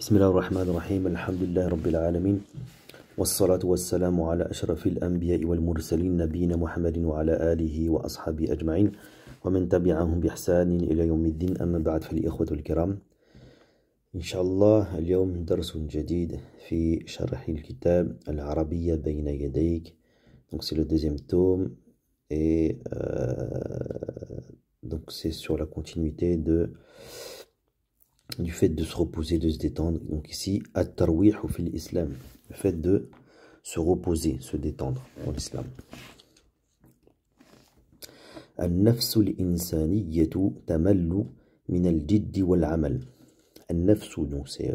بسم الله الرحمن الرحيم الحمد لله رب العالمين والصلاة والسلام على أشرف الأنبياء والمرسلين نبينا محمد وعلى آله وأصحابه أجمعين ومن تبعهم بإحسان إلى يوم الدين أما بعد فالإخوة الكرام إن شاء الله اليوم درس جديد في شرح الكتاب العربية بين يديك دونك سي لو deuxième توم اي euh, donc c'est sur la continuité du fait de se reposer, de se détendre. Donc ici, at-tarwih fil islam, le fait de se reposer, se détendre en l'islam. النفس الإنسانية تمل من الجد والعمل النفس donc c'est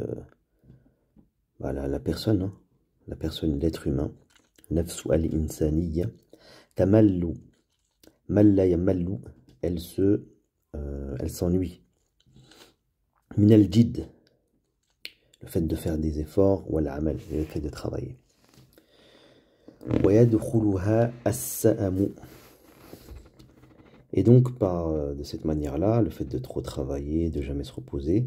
voilà euh, bah, la, personne hein, la personne l'être humain نفس الإنسانية تمل مل يمل elle se euh, elle s'ennuie Minel Jid, le fait de faire des efforts, ou amal, le fait de travailler. Et donc, par, euh, de cette manière-là, le fait de trop travailler, de jamais se reposer,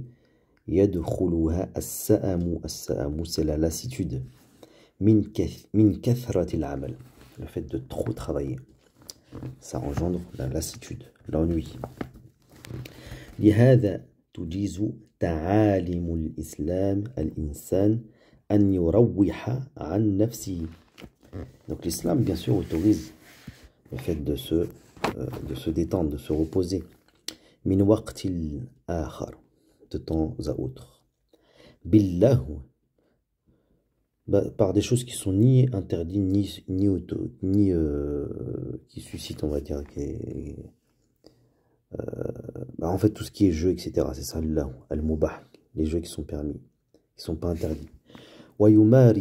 c'est la lassitude. Min le fait de trop travailler. Ça engendre la lassitude, l'ennui. تعاليم الإسلام الإنسان أن يروح عن نفسه Donc l'islam, bien sûr, autorise le fait de se, euh, de se détendre, de se reposer. Min waqtil akhar, de temps à autre. Billahu, bah, par des choses qui sont ni interdites, ni, ni, ni euh, qui suscitent, on va dire, qui, euh, bah, en fait, tout ce qui est jeu, etc. C'est ça, là, al-mubah, les jeux qui sont permis, qui sont pas interdits. al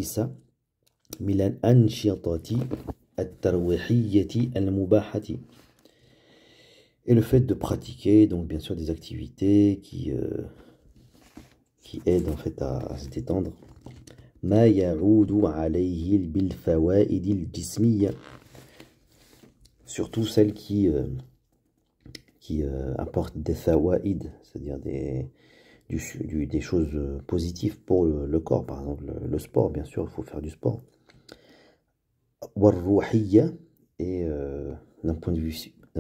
et le fait de pratiquer donc bien sûr des activités qui euh, qui aident en fait à, s'étendre. se détendre surtout celles qui euh, qui euh, des fawaïd, c'est-à-dire des, des choses euh, positives pour le, corps. Par exemple, le, sport, bien sûr, il faut faire du sport. Et euh, d'un point, de vue,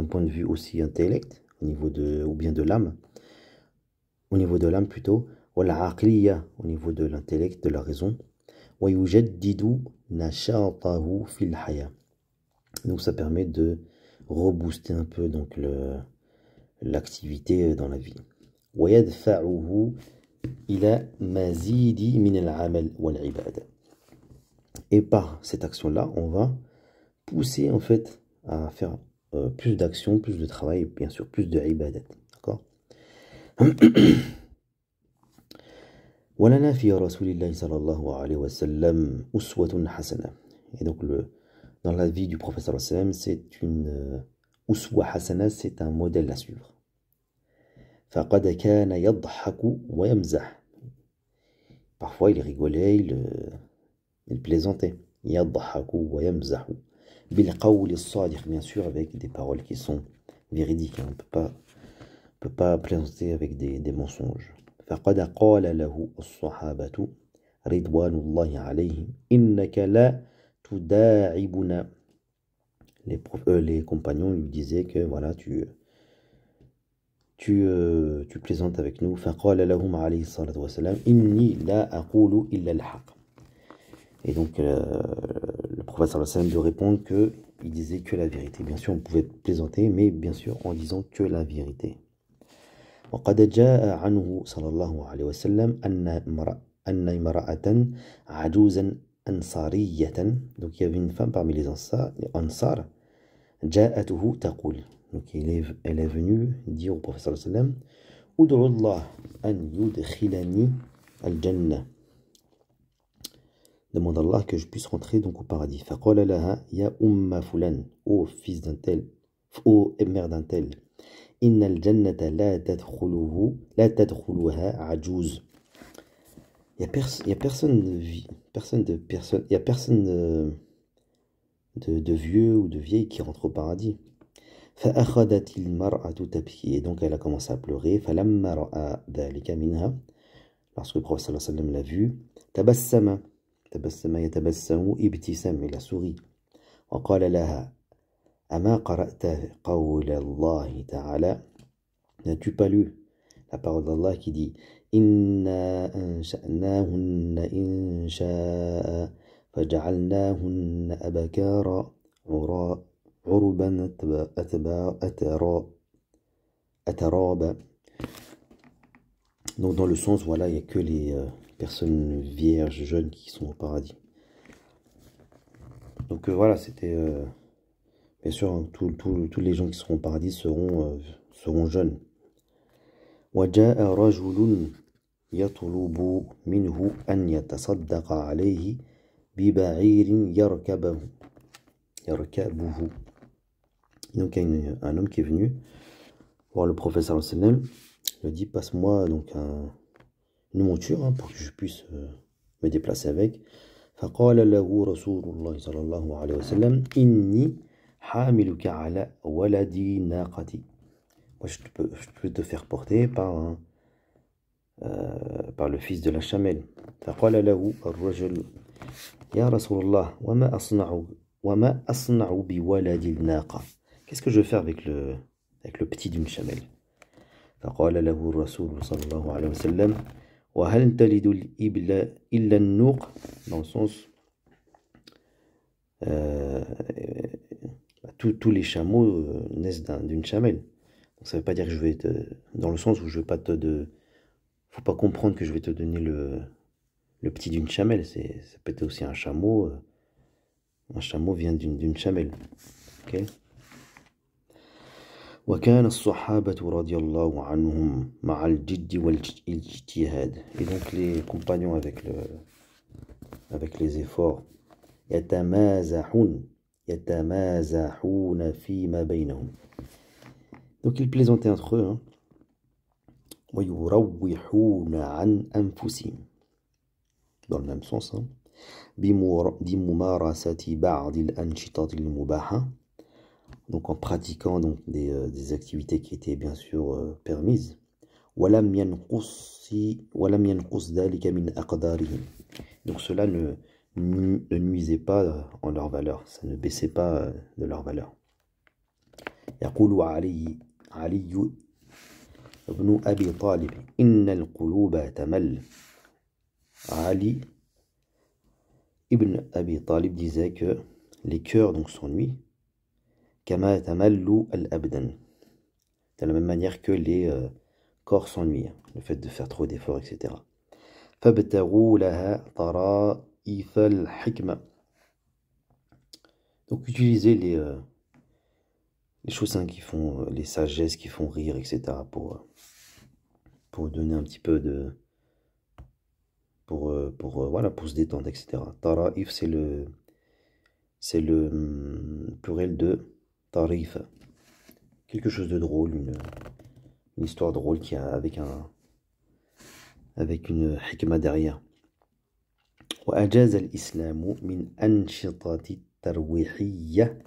point de vue aussi intellect, au niveau de, ou bien de l'âme, au niveau de l'âme plutôt, au niveau de l'intellect, de la raison. Donc ça permet de rebooster un peu donc le, l'activité euh, dans la vie. Et par cette action-là, on va pousser en fait à faire euh, plus d'actions, plus de travail, bien sûr plus de ibadat. D'accord Et donc le, dans la vie du prophète c'est une euh, Uswa Hasana, c'est un modèle à suivre. فقد كان يضحك ويمزح Parfois, il rigolait, il, euh, il plaisantait. يضحك ويمزح بالقول الصادق bien sûr avec des paroles qui sont véridiques on peut pas on peut pas plaisanter avec des, des mensonges فقد قال له الصحابة رضوان الله عليهم إنك لا تداعبنا euh, les, compagnons lui disaient que voilà, tu, tu, euh, plaisantes avec nous. Et donc, euh, le prophète sallam lui répond que il disait que la vérité. Bien sûr, on pouvait plaisanter, mais bien sûr en disant que la vérité. donc il y avait une femme parmi les Ansar, Ja'atuhu taqul. Donc il elle est venue dire au professeur sallam Udrullah an yudkhilani al-jannah. Demande à Allah que je puisse rentrer donc au paradis. Faqala laha ya umma fulan. Ô fils d'un tel, ô mère d'un tel. Inna al-jannata la tadkhuluhu la tadkhuluha ajuz. Il y a, personne de vie, personne de personne, il y a personne de euh, de vieux ou de vieilles qui rentrent au paradis faa acha d'atil marr a tout appris et donc elle a commencé à pleurer fala marr a d'atil kaminah lorsque le professeur assalam l'a vu ta basse sa main ta basse se meyta basse se ou ibti semi la souris encore la ha amal karate kawil allah ita'ala n'as-tu pas lu la parole d'allah qui dit فجعلناهن أبكارا عربا أتبا أترا أترابا donc dans le sens voilà il n'y a que les euh, personnes vierges jeunes qui sont au paradis donc euh, voilà c'était euh, bien sûr hein, tous les gens qui seront au paradis seront euh, seront jeunes وجاء رجل يطلب منه أن يتصدق عليه ببعير يركبه يركبه donc il y a un homme qui est venu voir le professeur Il lui dit passe-moi donc une monture hein, pour que je puisse euh, me déplacer avec فقال له رسول الله صلى الله عليه وسلم إني حاملك على ولدي ناقتي moi je peux, je peux te faire porter par un, euh, par le fils de la chamelle. Qu'est-ce que je vais faire avec le, avec le petit d'une chamelle dans le sens euh, tous, les chameaux euh, naissent d'une chamelle. ça ne veut pas dire que je vais être dans le sens où je ne vais pas te, de, faut pas comprendre que je vais te donner le, le petit d'une chamelle. C'est, ça peut être aussi un chameau. Euh, un chameau vient d'une, chamelle. Ok et donc les compagnons avec le avec les efforts donc ils plaisantaient entre eux hein. ويروحون عن أنفسهم dans le même sens hein. بممارسة بعض الأنشطة المباحة donc en pratiquant donc des, euh, des activités qui étaient bien sûr euh, permises وَلَمْ ينقص ولم ينقص ذلك من أقدارهم donc cela ne, ne nuisait pas euh, en leur valeur ça ne baissait pas euh, de leur valeur يَقُولُ علي علي ابن أبي طالب إن القلوب تمل Ali ibn Abi Talib disait que les cœurs donc s'ennuient kama tamallu al abdan de la même manière que les euh, corps s'ennuient le fait de faire trop d'efforts etc laha tara'if al hikma donc utiliser les euh, les choses qui font, euh, les sagesses qui font rire, etc. Pour, euh, pour donner un petit peu de. Pour, euh, pour, voilà, pour se détendre, etc. Tara'if, c'est le, c'est le hmm, pluriel de tarif. Quelque chose de drôle, une, une histoire drôle qui a, avec, un, avec une hikma derrière. al الإسلام min أنشطة الترويحية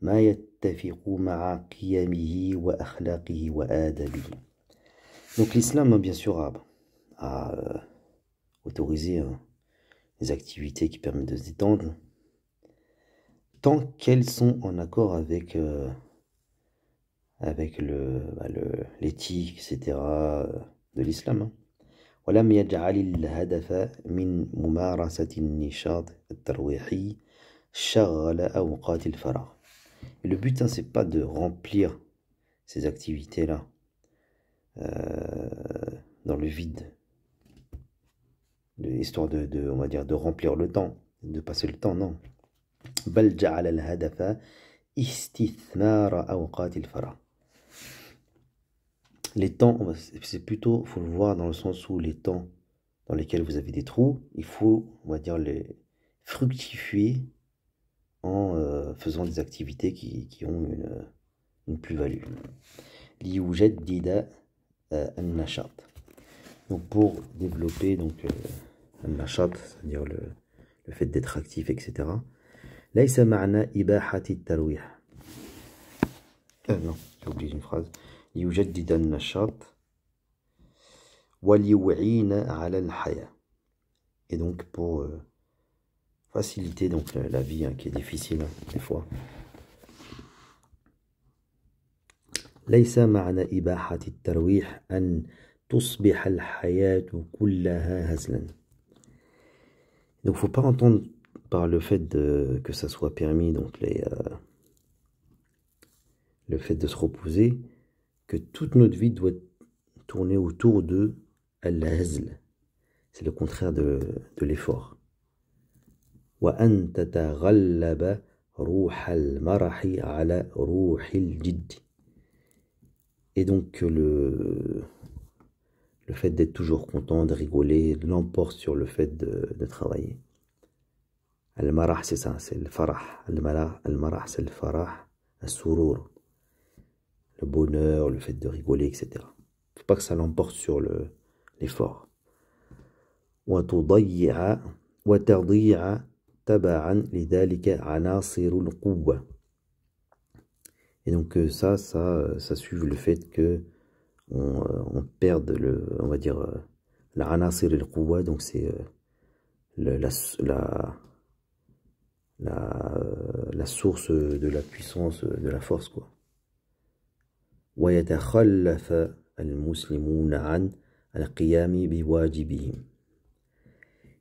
ما qiyamihi wa akhlaqihi wa Donc l'islam, bien sûr, a, euh, autorisé des hein, les activités qui permettent de se détendre, tant qu'elles sont en accord avec, euh, bah, l'éthique, etc., euh, de l'islam. Voilà, mais il y min mumarasatin nishad al-tarwihi, shaghala ou al-faraa farah le but, hein, c'est pas de remplir ces activités-là euh, dans le vide, de, histoire de, remplir le temps, de passer le temps, non. Les temps, c'est plutôt, faut le voir dans le sens où les temps dans lesquels vous avez des trous, il faut, on va dire, les fructifier en euh, faisant des activités qui, qui ont une, une plus-value. » euh, Donc pour développer donc euh, nashat c'est-à-dire le, le, fait d'être actif, etc. Laïsa ma'na ibahati tarouya. Non, j'ai oublié une phrase. » ليجدد النشاط ala al-haya » Et donc pour faciliter donc la, vie hein, qui est difficile hein, des fois. Donc معنى إباحة Donc faut pas entendre par le fait que ça soit permis donc les euh, le fait de se reposer que toute notre vie doit tourner autour de l'hazl. C'est le contraire de, de l'effort. وأن تتغلب روح المرح على روح الجد et donc le le fait d'être toujours content de rigoler l'emporte sur le fait de, de travailler marah c'est ça c'est le farah al marah c'est le farah le bonheur le fait de rigoler etc faut pas que ça l'emporte sur le l'effort تبعا لذلك عناصر القوة et donc euh, ça ça euh, ça suit le fait que on, euh, on perd le on va dire la عناصر القوة donc c'est la, la, la, la source de la puissance de la force quoi ويتخلف المسلمون عن القيام بواجبهم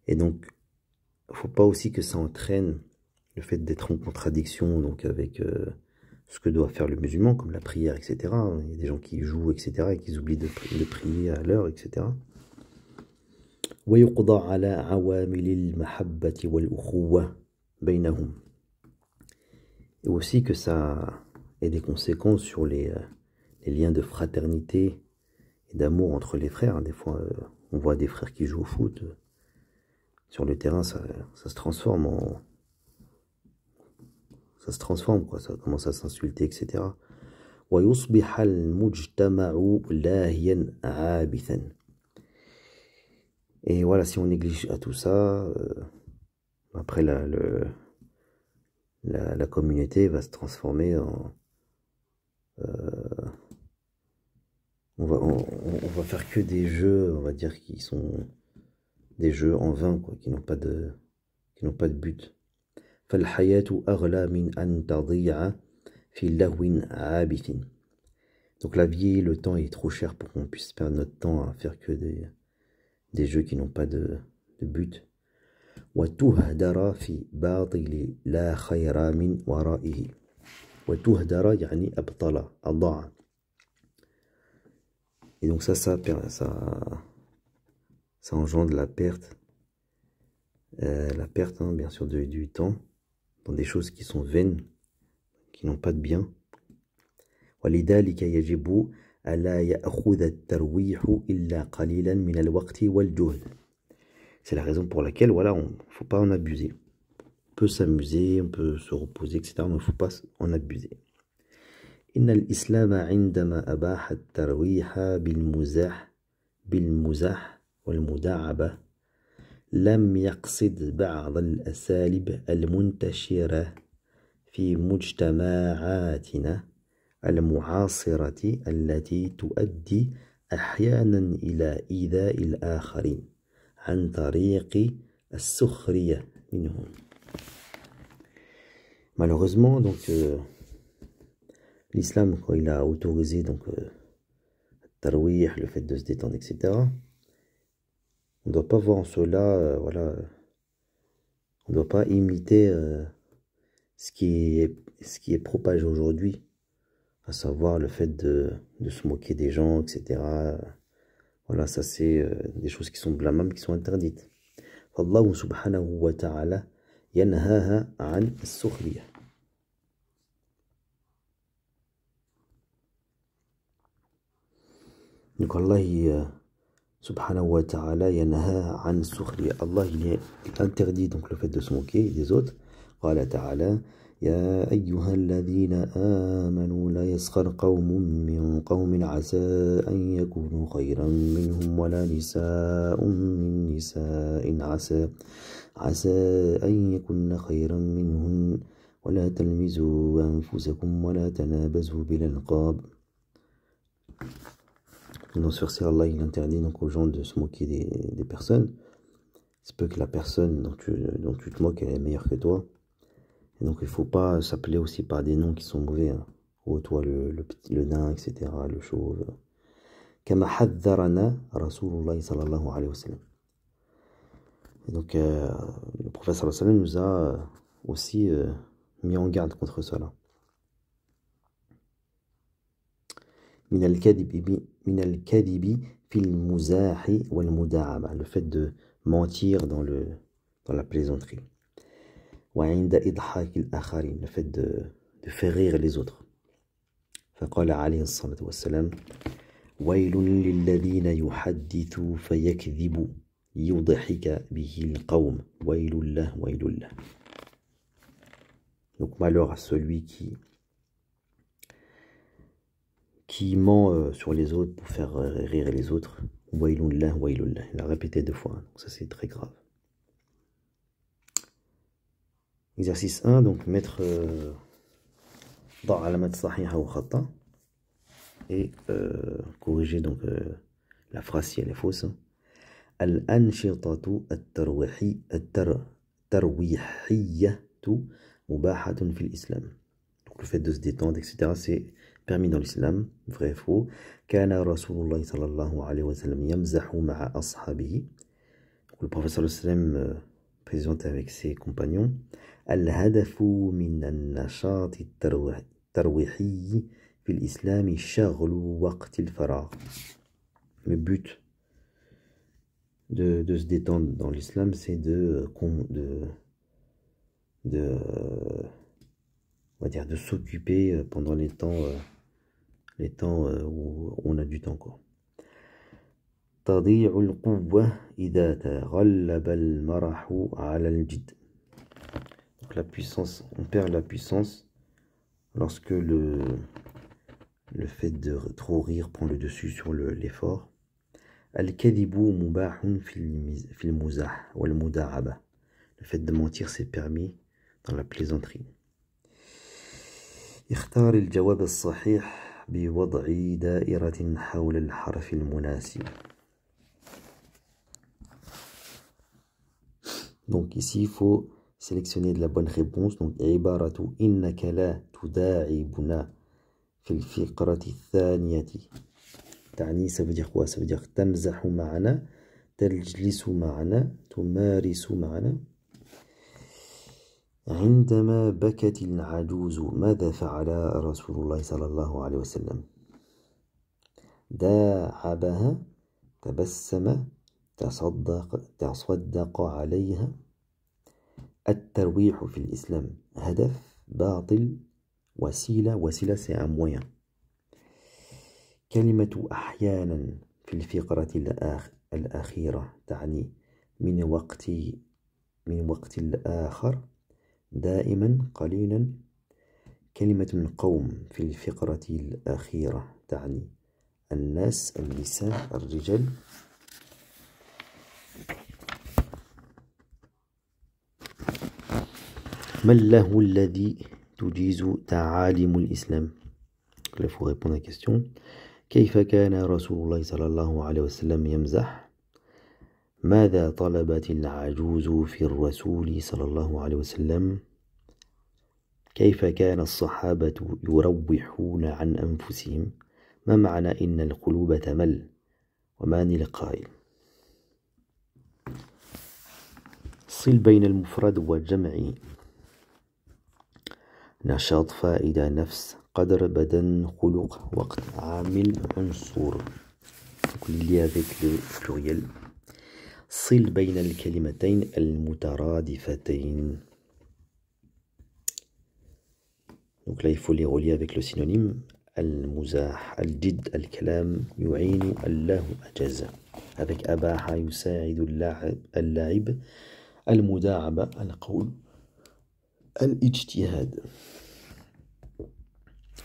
et donc faut pas aussi que ça entraîne le fait d'être en contradiction donc avec euh, ce que doit faire le musulman, comme la prière, etc. Il y a des gens qui jouent, etc., et qui oublient de, prier à l'heure, etc. Et aussi que ça ait des conséquences sur euh, les liens de fraternité et d'amour entre les frères. Des fois, euh, on voit des frères qui jouent au foot, sur le terrain, ça, se transforme en... Ça se transforme, quoi. Ça commence à s'insulter, etc. Et voilà, si on néglige à tout ça, euh, après la, le, la, communauté va se transformer en... Euh, on, va, on va faire que des jeux, on va dire, qui sont des jeux en vain, quoi, qui n'ont pas de, qui n'ont pas de but. Donc la vie, le temps est trop cher pour qu'on puisse perdre notre temps à faire que des, des jeux qui n'ont pas de, de but. وتهدر في باطل لا خير من ورائه وتهدر يعني abtala, Et donc ça, ça, ça, ça engendre la perte, euh, la perte hein, bien sûr de, du temps dans des choses qui sont vaines, qui n'ont pas de bien. C'est la raison pour laquelle voilà, on faut pas en abuser. On peut s'amuser, on peut se reposer, etc. Mais il faut pas en abuser. والمداعبة لم يقصد بعض الأساليب المنتشرة في مجتمعاتنا المعاصرة التي تؤدي أحيانا إلى إيذاء الآخرين عن طريق السخرية منهم Malheureusement, donc, euh, l'islam, quand il a autorisé donc, euh, le fait de se détendre, etc., On ne doit pas voir cela, euh, voilà, on ne doit pas imiter euh, ce, qui est, ce qui est propagé aujourd'hui, à savoir le fait de, se moquer des gens, etc. Voilà, ça c'est euh, des choses qui sont blâmables, qui sont interdites. Allah subhanahu wa ta'ala yanhaha an sukhriya. Donc Allah, سبحانه وتعالى ينهى عن السخرية الله ينهي دونك لو فيت دو سموكي دي زوت قال تعالى يا أيها الذين آمنوا لا يسخر قوم من قوم عسى أن يكونوا خيرا منهم ولا نساء من نساء عسى عسى أن يكن خيرا منهن ولا تلمزوا أنفسكم ولا تنابزوا بالألقاب sur ce Allah il interdit donc aux gens de se moquer des, des personnes. C'est peu que la personne dont tu, tu te moques elle est meilleure que toi. Et donc il faut pas s'appeler aussi par des noms qui sont mauvais. Hein. Oh, toi le, le, le nain, etc., le chauve. donc euh, le professeur sallallahu nous a euh, aussi euh, mis en garde contre cela. le fait de mentir dans, le, dans la plaisanterie. le fait de, faire rire les autres. Donc malheur à celui qui qui ment euh, sur les autres pour faire euh, rire les autres. Il l'a répété deux fois, donc hein. ça c'est très grave. Exercice 1, donc mettre euh, dans et corriger donc la phrase si elle est fausse. Hein. Donc le fait de se détendre, etc. C'est permis dans l'islam, vrai et faux. Kana Rasulullah sallallahu alayhi wa sallam yamzahu ma'a ashabihi. Le professeur sallam euh, présente avec ses compagnons. الهدف من النشاط الترويحي في الإسلام شغل وقت الفراغ. Le but de, de se détendre dans l'islam, c'est de, euh, de, de, euh, on va dire, de s'occuper pendant les temps les temps euh, où on a du temps quoi. تضيع القوة إذا تغلب المرح على الجد. Donc la puissance, on perd la puissance lorsque le, le fait de trop rire prend le dessus sur l'effort. Le, الكذب مباح في المزاح والمداعبة. Le fait de mentir c'est permis dans la plaisanterie. اختار الجواب الصحيح بوضع دائرة حول الحرف المناسب. Donc ici, il faut sélectionner de la bonne réponse. Donc, عبارة إنك لا تداعبنا في الفقرة الثانية. تعني ça veut dire quoi Ça veut dire تمزح معنا, تجلس معنا, تمارس معنا. عندما بكت العجوز ماذا فعل رسول الله صلى الله عليه وسلم داعبها تبسم تصدق تصدق عليها الترويح في الإسلام هدف باطل وسيلة وسيلة سأموية كلمة أحيانا في الفقرة الأخيرة تعني من وقت من وقت الآخر دائما قليلا كلمة قوم في الفقرة الأخيرة تعني الناس النساء الرجال من له الذي تجيز تعاليم الإسلام كيف كان رسول الله صلى الله عليه وسلم يمزح ماذا طلبت العجوز في الرسول صلى الله عليه وسلم كيف كان الصحابة يروحون عن أنفسهم ما معنى إن القلوب تمل ومان القائل صل بين المفرد والجمع نشاط فائدة نفس قدر بدن خلق وقت عامل عنصر كل avec le pluriel صل بين الكلمتين المترادفتين Donc لا il faut les relier avec le المزاح الجد الكلام يعين الله أجاز هذاك أباح يساعد اللاعب, اللاعب المداعبة القول الاجتهاد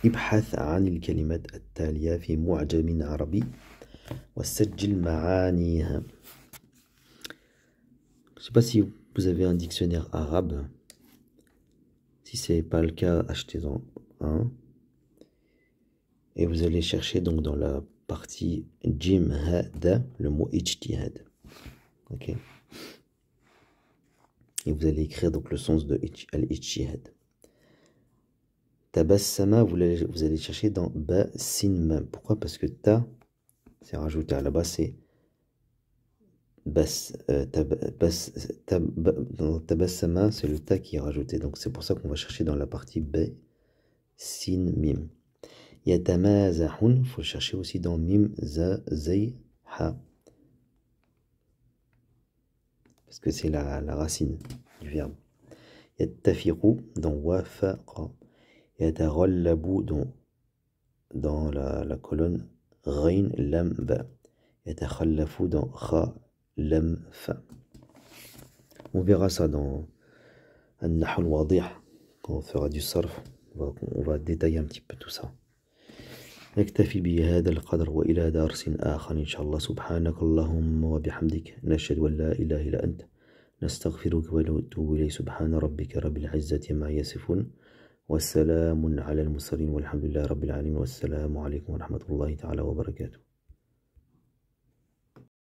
ابحث عن الكلمات التالية في معجم عربي وسجل معانيها Je sais pas si vous avez un dictionnaire arabe. Si c'est pas le cas, achetez-en un. Et vous allez chercher donc dans la partie jim djim-had, le mot ijtihad. Ok. Et vous allez écrire donc le sens de al Tabassama, vous allez, vous allez chercher dans basinma. Pourquoi Parce que ta, c'est rajouté à la base, c'est euh, tabassama, c'est le ta qui est rajouté. Donc c'est pour ça qu'on va chercher dans la partie B, sin, mim. Yatamazahun, il faut chercher aussi dans mim, za, zay, ha. Parce que c'est la, racine du verbe. yatafirou dans yatarol labou dans, dans la, la colonne, rain, lam, ba. Yatakhallafu, dans kha, لم ف On verra ça dans un nahl wadih quand on fera du sarf. On va, on va détailler un petit peu tout ça. نكتفي بهذا القدر وإلى درس آخر إن شاء الله سبحانك اللهم وبحمدك نشهد أن لا إله إلا أنت نستغفرك ونتوب اليك سبحان ربك رب العزة ما يصفون والسلام على المرسلين والحمد لله رب العالمين والسلام عليكم ورحمة الله تعالى وبركاته